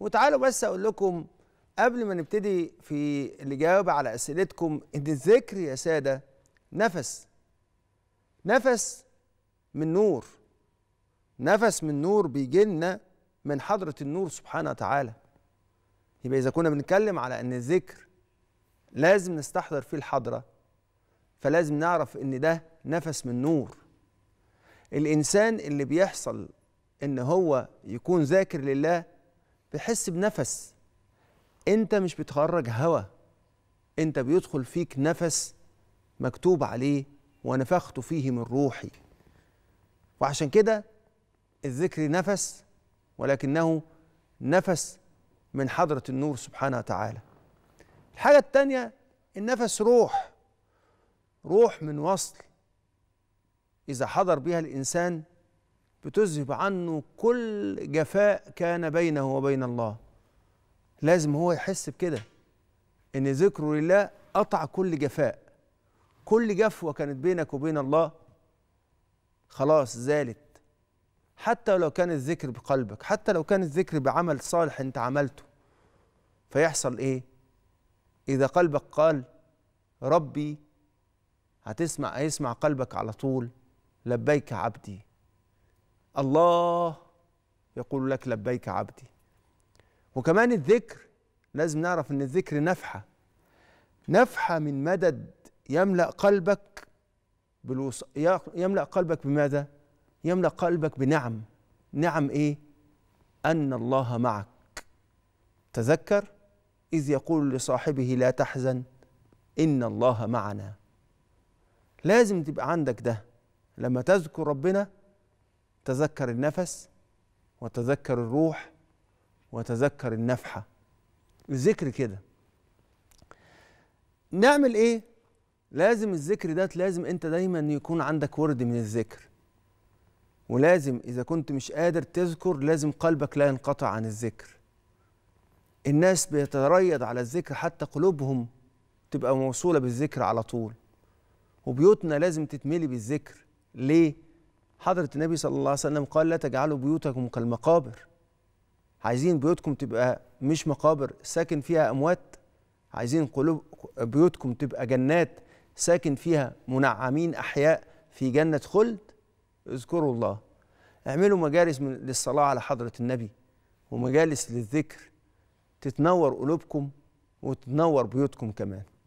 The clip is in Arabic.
وتعالوا بس اقول لكم قبل ما نبتدي في الاجابه على اسئلتكم ان الذكر يا ساده نفس نفس من نور نفس من نور بيجي لنا من حضره النور سبحانه وتعالى يبقى اذا كنا بنتكلم على ان الذكر لازم نستحضر فيه الحضره فلازم نعرف ان ده نفس من نور الانسان اللي بيحصل ان هو يكون ذاكر لله بيحس بنفس انت مش بتخرج هوا انت بيدخل فيك نفس مكتوب عليه ونفخت فيه من روحي وعشان كده الذكر نفس ولكنه نفس من حضرة النور سبحانه وتعالى الحاجة التانية النفس روح روح من وصل إذا حضر بها الإنسان بتذهب عنه كل جفاء كان بينه وبين الله لازم هو يحس بكده ان ذكره لله قطع كل جفاء كل جفوه كانت بينك وبين الله خلاص زالت حتى لو كان الذكر بقلبك حتى لو كان الذكر بعمل صالح انت عملته فيحصل ايه اذا قلبك قال ربي هتسمع هيسمع قلبك على طول لبيك عبدي الله يقول لك لبيك عبدي وكمان الذكر لازم نعرف ان الذكر نفحه نفحه من مدد يملا قلبك بالوص... يملا قلبك بماذا يملا قلبك بنعم نعم ايه ان الله معك تذكر اذ يقول لصاحبه لا تحزن ان الله معنا لازم تبقى عندك ده لما تذكر ربنا تذكر النفس وتذكر الروح وتذكر النفحة الذكر كده نعمل ايه لازم الذكر ده لازم انت دايما يكون عندك ورد من الذكر ولازم اذا كنت مش قادر تذكر لازم قلبك لا ينقطع عن الذكر الناس بيتريض على الذكر حتى قلوبهم تبقى موصولة بالذكر على طول وبيوتنا لازم تتملي بالذكر ليه حضرة النبي صلى الله عليه وسلم قال لا تجعلوا بيوتكم كالمقابر عايزين بيوتكم تبقى مش مقابر ساكن فيها أموات عايزين قلوب بيوتكم تبقى جنات ساكن فيها منعمين أحياء في جنة خلد اذكروا الله اعملوا مجالس من للصلاة على حضرة النبي ومجالس للذكر تتنور قلوبكم وتتنور بيوتكم كمان